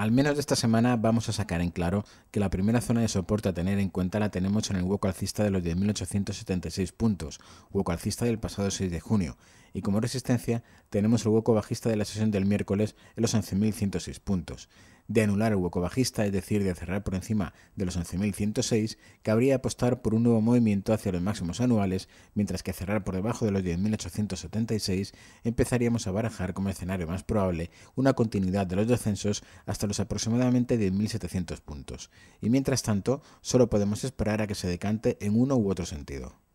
Al menos de esta semana vamos a sacar en claro que la primera zona de soporte a tener en cuenta la tenemos en el hueco alcista de los 10.876 puntos, hueco alcista del pasado 6 de junio, y como resistencia tenemos el hueco bajista de la sesión del miércoles en los 11.106 puntos de anular el hueco bajista, es decir, de cerrar por encima de los 11.106, cabría apostar por un nuevo movimiento hacia los máximos anuales, mientras que cerrar por debajo de los 10.876 empezaríamos a barajar como escenario más probable una continuidad de los descensos hasta los aproximadamente 10.700 puntos, y mientras tanto solo podemos esperar a que se decante en uno u otro sentido.